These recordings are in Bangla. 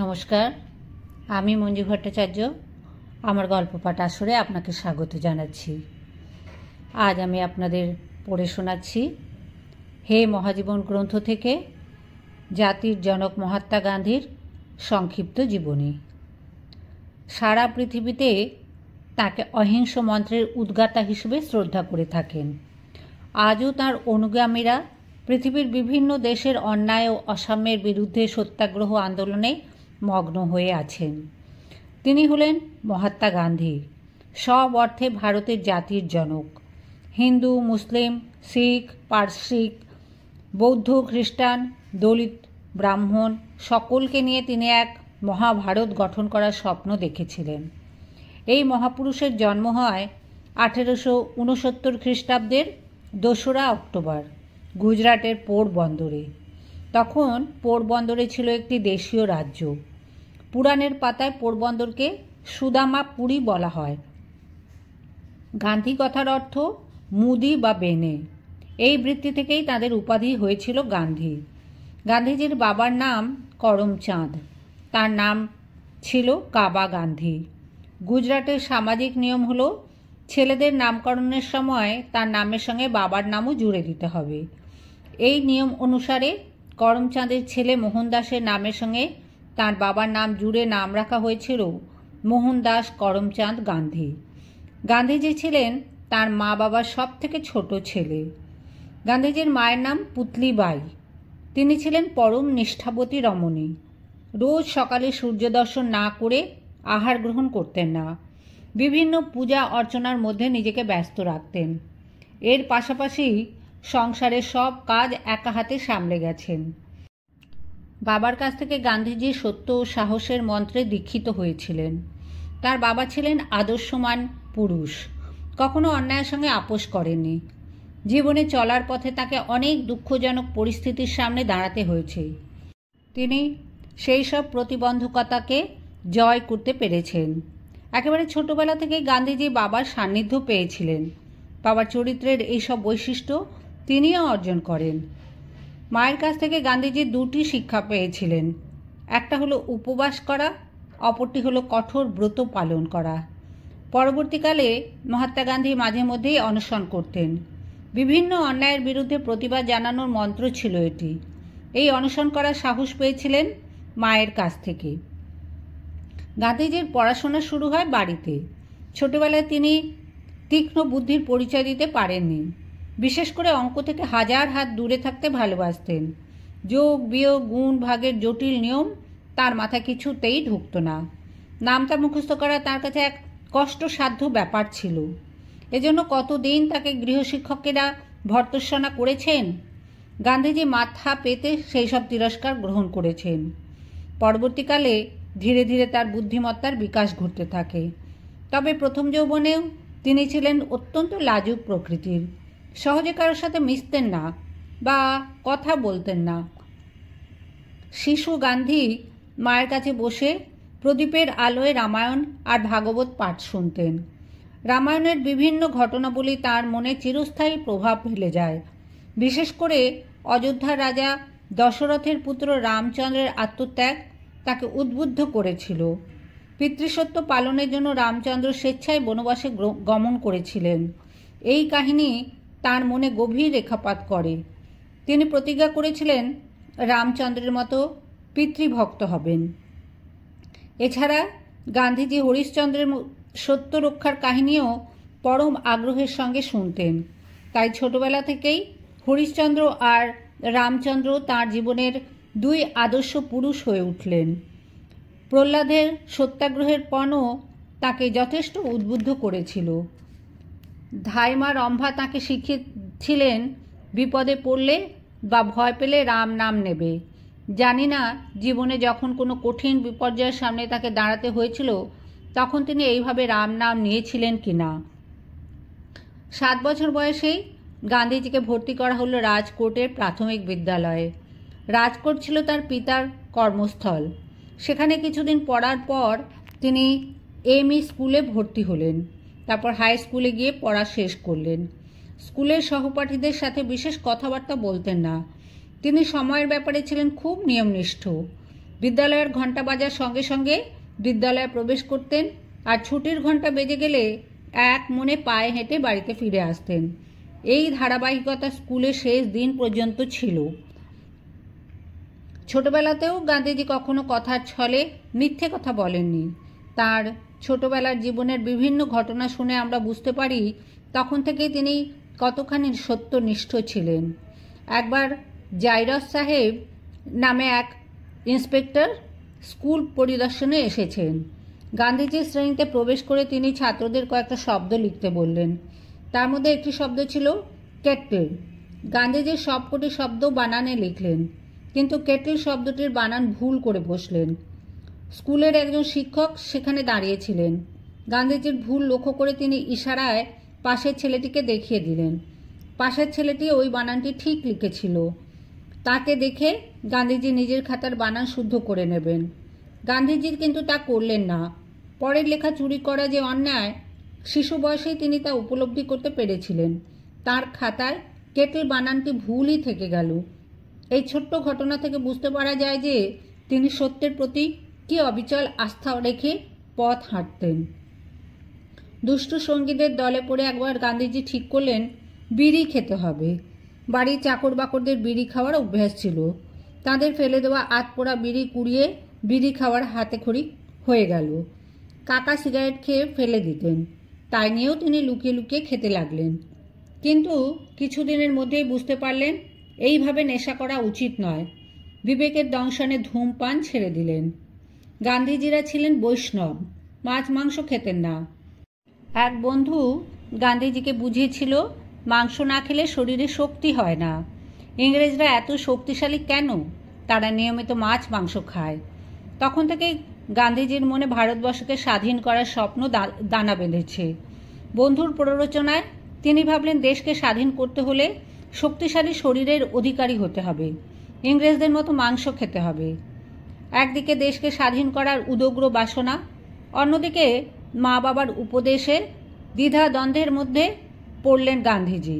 নমস্কার আমি মঞ্জু ভট্টাচার্য আমার গল্প পাঠ আসরে আপনাকে স্বাগত জানাচ্ছি আজ আমি আপনাদের পড়ে শোনাচ্ছি হে মহাজীবন গ্রন্থ থেকে জাতির জনক মহাত্মা গান্ধীর সংক্ষিপ্ত জীবনী সারা পৃথিবীতে তাকে অহিংস মন্ত্রের উদ্গাতা হিসেবে শ্রদ্ধা করে থাকেন আজও তার অনুগামীরা পৃথিবীর বিভিন্ন দেশের অন্যায় ও অসাম্যের বিরুদ্ধে সত্যাগ্রহ আন্দোলনে মগ্ন হয়ে আছেন তিনি হলেন মহাত্মা গান্ধী সব অর্থে ভারতের জাতির জনক হিন্দু মুসলিম শিখ পার্শিক বৌদ্ধ খ্রিস্টান দলিত ব্রাহ্মণ সকলকে নিয়ে তিনি এক মহাভারত গঠন করার স্বপ্ন দেখেছিলেন এই মহাপুরুষের জন্ম হয় আঠেরোশো উনসত্তর খ্রিস্টাব্দের দোসরা অক্টোবর গুজরাটের বন্দরে তখন বন্দরে ছিল একটি দেশীয় রাজ্য পুরাণের পাতায় পোরবন্দরকে সুদামা পুরী বলা হয় গান্ধী কথার অর্থ মুদি বা বেনে এই বৃত্তি থেকেই তাদের উপাধি হয়েছিল গান্ধী গান্ধীজির বাবার নাম করমচাঁদ তার নাম ছিল কাবা গান্ধী গুজরাটের সামাজিক নিয়ম হলো ছেলেদের নামকরণের সময় তার নামের সঙ্গে বাবার নামও জুড়ে দিতে হবে এই নিয়ম অনুসারে করমচাঁদের ছেলে মোহনদাসের নামের সঙ্গে তার বাবার নাম জুড়ে নাম রাখা হয়েছিল মোহনদাস করমচাঁদ গান্ধী গান্ধীজি ছিলেন তার মা বাবার সব থেকে ছোট ছেলে গান্ধীজির মায়ের নাম পুতলিবাই তিনি ছিলেন পরম নিষ্ঠাবতী রমণী রোজ সকালে সূর্য দর্শন না করে আহার গ্রহণ করতেন না বিভিন্ন পূজা অর্চনার মধ্যে নিজেকে ব্যস্ত রাখতেন এর পাশাপাশি সংসারের সব কাজ একা হাতে সামলে গেছেন বাবার কাছ থেকে গান্ধীজি সত্য ও সাহসের মন্ত্রে দীক্ষিত হয়েছিলেন তার বাবা ছিলেন আদর্শমান পুরুষ কখনো অন্যায়ের সঙ্গে আপোষ করেনি জীবনে চলার পথে তাকে অনেক দুঃখজনক পরিস্থিতির সামনে দাঁড়াতে হয়েছে তিনি সেই সব প্রতিবন্ধকতাকে জয় করতে পেরেছেন একেবারে ছোটবেলা থেকে গান্ধীজি বাবার সান্নিধ্য পেয়েছিলেন বাবার চরিত্রের এইসব বৈশিষ্ট্য তিনিও অর্জন করেন মায়ের কাছ থেকে গান্ধীজি দুটি শিক্ষা পেয়েছিলেন একটা হলো উপবাস করা অপরটি হলো কঠোর ব্রত পালন করা পরবর্তীকালে মহাত্মা গান্ধী মাঝে মধ্যেই অনশন করতেন বিভিন্ন অন্যায়ের বিরুদ্ধে প্রতিবাদ জানানোর মন্ত্র ছিল এটি এই অনশন করার সাহস পেয়েছিলেন মায়ের কাছ থেকে গান্ধীজির পড়াশোনা শুরু হয় বাড়িতে ছোটবেলায় তিনি তীক্ষ্ণ বুদ্ধির পরিচয় দিতে পারেননি বিশেষ করে অঙ্ক থেকে হাজার হাত দূরে থাকতে ভালোবাসতেন যোগ বিয়োগ গুণ ভাগের জটিল নিয়ম তার মাথা কিছুতেই ঢুকত না নামটা মুখস্থ করা তার কাছে এক কষ্টসাধ্য ব্যাপার ছিল এজন্য কতদিন তাকে গৃহশিক্ষকেরা ভর্তসনা করেছেন গান্ধীজি মাথা পেতে সেই সব তিরস্কার গ্রহণ করেছেন পরবর্তীকালে ধীরে ধীরে তার বুদ্ধিমত্তার বিকাশ ঘটতে থাকে তবে প্রথম যৌবনেও তিনি ছিলেন অত্যন্ত লাজুক প্রকৃতির সহজে কারোর সাথে মিশতেন না বা কথা বলতেন না শিশু গান্ধী মায়ের কাছে বসে প্রদীপের আলোয় রামায়ণ আর ভাগবত পাঠ শুনতেন রামায়ণের বিভিন্ন ঘটনাবলী তার মনে চিরস্থায়ী প্রভাব ফেলে যায় বিশেষ করে অযোধ্যা রাজা দশরথের পুত্র রামচন্দ্রের আত্মত্যাগ তাকে উদ্বুদ্ধ করেছিল পিতৃসত্ব পালনের জন্য রামচন্দ্র স্বেচ্ছায় বনবাসে গমন করেছিলেন এই কাহিনী তার মনে গভীর রেখাপাত করে তিনি প্রতিজ্ঞা করেছিলেন রামচন্দ্রের মতো পিতৃভক্ত হবেন এছাড়া গান্ধীজি হরিশ্চন্দ্রের সত্য রক্ষার কাহিনীও পরম আগ্রহের সঙ্গে শুনতেন তাই ছোটবেলা থেকেই হরিশ্চন্দ্র আর রামচন্দ্র তার জীবনের দুই আদর্শ পুরুষ হয়ে উঠলেন প্রহ্লাদের সত্যাগ্রহের পণও তাকে যথেষ্ট উদ্বুদ্ধ করেছিল ধাইমা রম্ভা তাঁকে শিখিয়েছিলেন বিপদে পড়লে বা ভয় পেলে রাম নাম নেবে জানি না জীবনে যখন কোনো কঠিন বিপর্যয়ের সামনে তাকে দাঁড়াতে হয়েছিল তখন তিনি এইভাবে রাম নাম নিয়েছিলেন কি না সাত বছর বয়সেই গান্ধীজিকে ভর্তি করা হলো রাজকোটের প্রাথমিক বিদ্যালয়ে রাজকোট ছিল তার পিতার কর্মস্থল সেখানে কিছুদিন পড়ার পর তিনি এম স্কুলে ভর্তি হলেন তারপর হাই স্কুলে গিয়ে পড়া শেষ করলেন স্কুলের সহপাঠীদের সাথে বিশেষ কথাবার্তা বলতেন না তিনি সময়ের ব্যাপারে ছিলেন খুব নিয়মনিষ্ঠ বিদ্যালয়ের ঘণ্টা বাজার সঙ্গে সঙ্গে বিদ্যালয়ে প্রবেশ করতেন আর ছুটির ঘণ্টা বেজে গেলে এক মনে পায়ে হেঁটে বাড়িতে ফিরে আসতেন এই ধারাবাহিকতা স্কুলে শেষ দিন পর্যন্ত ছিল ছোটবেলাতেও গান্ধীজি কখনো কথার ছলে মিথ্যে কথা বলেননি তার ছোটবেলার জীবনের বিভিন্ন ঘটনা শুনে আমরা বুঝতে পারি তখন থেকেই তিনি কতখানি সত্যনিষ্ঠ ছিলেন একবার জাইরস সাহেব নামে এক ইন্সপেক্টর স্কুল পরিদর্শনে এসেছেন গান্ধীজির শ্রেণীতে প্রবেশ করে তিনি ছাত্রদের কয়েকটা শব্দ লিখতে বললেন তার মধ্যে একটি শব্দ ছিল কেটল গান্ধীজির সবকটি শব্দ বানানে লিখলেন কিন্তু কেটল শব্দটির বানান ভুল করে বসলেন স্কুলের একজন শিক্ষক সেখানে দাঁড়িয়েছিলেন গান্ধীজির ভুল লক্ষ্য করে তিনি ইশারায় পাশের ছেলেটিকে দেখিয়ে দিলেন পাশের ছেলেটি ওই বানানটি ঠিক লিখেছিল তাকে দেখে গান্ধীজি নিজের খাতার বানান শুদ্ধ করে নেবেন গান্ধীজি কিন্তু তা করলেন না পরের লেখা চুরি করা যে অন্যায় শিশু বয়সেই তিনি তা উপলব্ধি করতে পেরেছিলেন তার খাতায় কেটে বানানটি ভুলই থেকে গেল এই ছোট্ট ঘটনা থেকে বুঝতে পারা যায় যে তিনি সত্যের প্রতি কি অবিচল আস্থা রেখে পথ হাঁটতেন দুষ্ট সঙ্গীদের দলে পড়ে একবার গান্ধীজি ঠিক করলেন বিড়ি খেতে হবে বাড়ির চাকর বাকরদের বিড়ি খাওয়ার অভ্যাস ছিল তাদের ফেলে দেওয়া পোড়া বিড়ি কুড়িয়ে বিড়ি খাওয়ার হাতে খড়ি হয়ে গেল কাকা সিগারেট খেয়ে ফেলে দিতেন তাই নিয়েও তিনি লুকিয়ে লুকিয়ে খেতে লাগলেন কিন্তু কিছুদিনের মধ্যেই বুঝতে পারলেন এইভাবে নেশা করা উচিত নয় বিবেকের দংশনে ধূমপান ছেড়ে দিলেন গান্ধীজিরা ছিলেন বৈষ্ণব মাছ মাংস খেতেন না এক বন্ধু গান্ধীজিকে বুঝিয়েছিল মাংস না খেলে শরীরে শক্তি হয় না ইংরেজরা এত শক্তিশালী কেন তারা নিয়মিত মাছ মাংস খায় তখন থেকে গান্ধীজির মনে ভারতবর্ষকে স্বাধীন করার স্বপ্ন দানা বেঁধেছে বন্ধুর প্ররোচনায় তিনি ভাবলেন দেশকে স্বাধীন করতে হলে শক্তিশালী শরীরের অধিকারী হতে হবে ইংরেজদের মতো মাংস খেতে হবে একদিকে দেশকে স্বাধীন করার উদগ্র বাসনা অন্যদিকে মা বাবার উপদেশে দ্বিধা দ্বন্দ্বের মধ্যে পড়লেন গান্ধীজি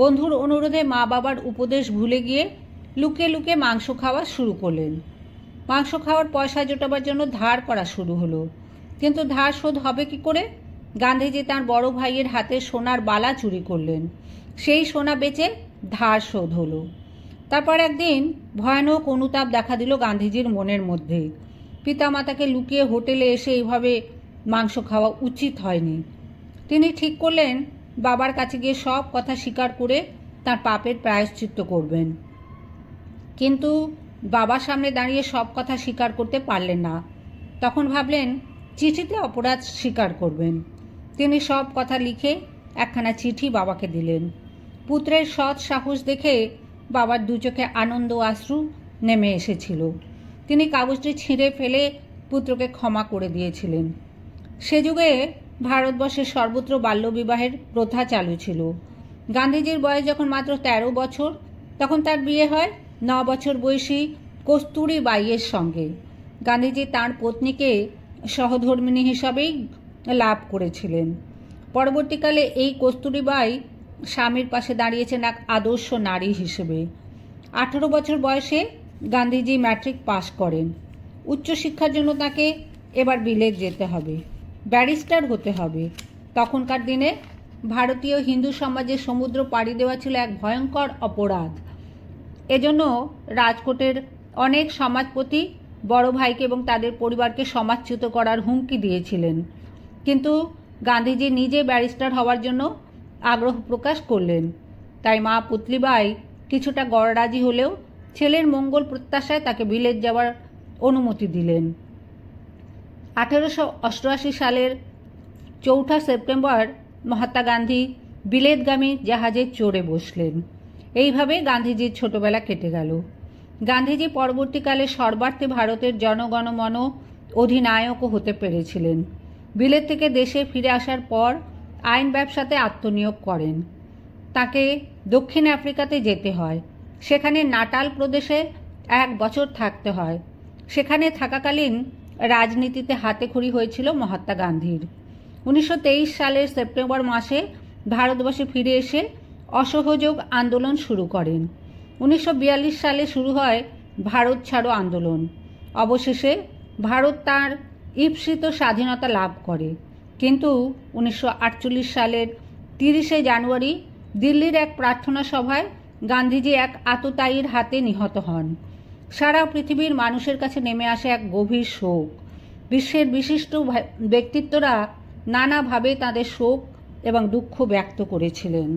বন্ধুর অনুরোধে মা বাবার উপদেশ ভুলে গিয়ে লুকে লুকে মাংস খাওয়া শুরু করলেন মাংস খাওয়ার পয়সা জোটাবার জন্য ধার করা শুরু হলো কিন্তু ধার শোধ হবে কি করে গান্ধীজি তার বড় ভাইয়ের হাতে সোনার বালা চুরি করলেন সেই সোনা বেচে ধার শোধ হলো তারপর একদিন ভয়ানক অনুতাপ দেখা দিল গান্ধীজির মনের মধ্যে পিতামাতাকে লুকিয়ে হোটেলে এসে এইভাবে মাংস খাওয়া উচিত হয়নি তিনি ঠিক করলেন বাবার কাছে গিয়ে সব কথা স্বীকার করে তার পাপের প্রায়শ্চিত্ত করবেন কিন্তু বাবার সামনে দাঁড়িয়ে সব কথা স্বীকার করতে পারলেন না তখন ভাবলেন চিঠিতে অপরাধ স্বীকার করবেন তিনি সব কথা লিখে একখানা চিঠি বাবাকে দিলেন পুত্রের সৎ সাহস দেখে বাবার দু চোখে আনন্দ আশ্রু নেমে এসেছিল তিনি কাগজটি ছিঁড়ে ফেলে পুত্রকে ক্ষমা করে দিয়েছিলেন সে যুগে ভারতবর্ষের সর্বত্র বাল্যবিবাহের প্রথা চালু ছিল গান্ধীজির বয়স যখন মাত্র ১৩ বছর তখন তার বিয়ে হয় ন বছর বয়সী কস্তুরি বাইয়ের সঙ্গে গান্ধীজি তাঁর পত্নীকে সহধর্মিনী হিসাবেই লাভ করেছিলেন পরবর্তীকালে এই কস্তুরীবাই স্বামীর পাশে দাঁড়িয়েছেন এক আদর্শ নারী হিসেবে আঠারো বছর বয়সে গান্ধীজি ম্যাট্রিক পাশ করেন উচ্চশিক্ষার জন্য তাকে এবার বিলেজ যেতে হবে ব্যারিস্টার হতে হবে তখনকার দিনে ভারতীয় হিন্দু সমাজে সমুদ্র পাড়ি দেওয়া ছিল এক ভয়ঙ্কর অপরাধ এজন্য রাজকোটের অনেক সমাজপতি বড় ভাইকে এবং তাদের পরিবারকে সমাজচ্যুত করার হুমকি দিয়েছিলেন কিন্তু গান্ধীজি নিজে ব্যারিস্টার হওয়ার জন্য আগ্রহ প্রকাশ করলেন তাই মা পুতলিবাই কিছুটা গড়রাজি হলেও ছেলের মঙ্গল প্রত্যাশায় তাকে বিলেত যাওয়ার অনুমতি দিলেন আঠেরোশো অষ্টআশি সালের চৌঠা সেপ্টেম্বর মহাত্মা গান্ধী বিলেতগামী জাহাজে চড়ে বসলেন এইভাবে গান্ধীজির ছোটবেলা কেটে গেল গান্ধীজি পরবর্তীকালে সর্বার্থে ভারতের জনগণমন অধিনায়কও হতে পেরেছিলেন বিলেত থেকে দেশে ফিরে আসার পর আইন ব্যবসাতে আত্মনিয়োগ করেন তাকে দক্ষিণ আফ্রিকাতে যেতে হয় সেখানে নাটাল প্রদেশে এক বছর থাকতে হয় সেখানে থাকাকালীন রাজনীতিতে হাতেখড়ি হয়েছিল মহাত্মা গান্ধীর উনিশশো সালের সেপ্টেম্বর মাসে ভারতবর্ষে ফিরে এসে অসহযোগ আন্দোলন শুরু করেন উনিশশো সালে শুরু হয় ভারত ছাড়ো আন্দোলন অবশেষে ভারত তার ঈপ্সিত স্বাধীনতা লাভ করে কিন্তু উনিশশো সালের তিরিশে জানুয়ারি দিল্লির এক প্রার্থনা সভায় গান্ধীজি এক আততায়ীর হাতে নিহত হন সারা পৃথিবীর মানুষের কাছে নেমে আসে এক গভীর শোক বিশ্বের বিশিষ্ট ব্যক্তিত্বরা নানাভাবে তাদের শোক এবং দুঃখ ব্যক্ত করেছিলেন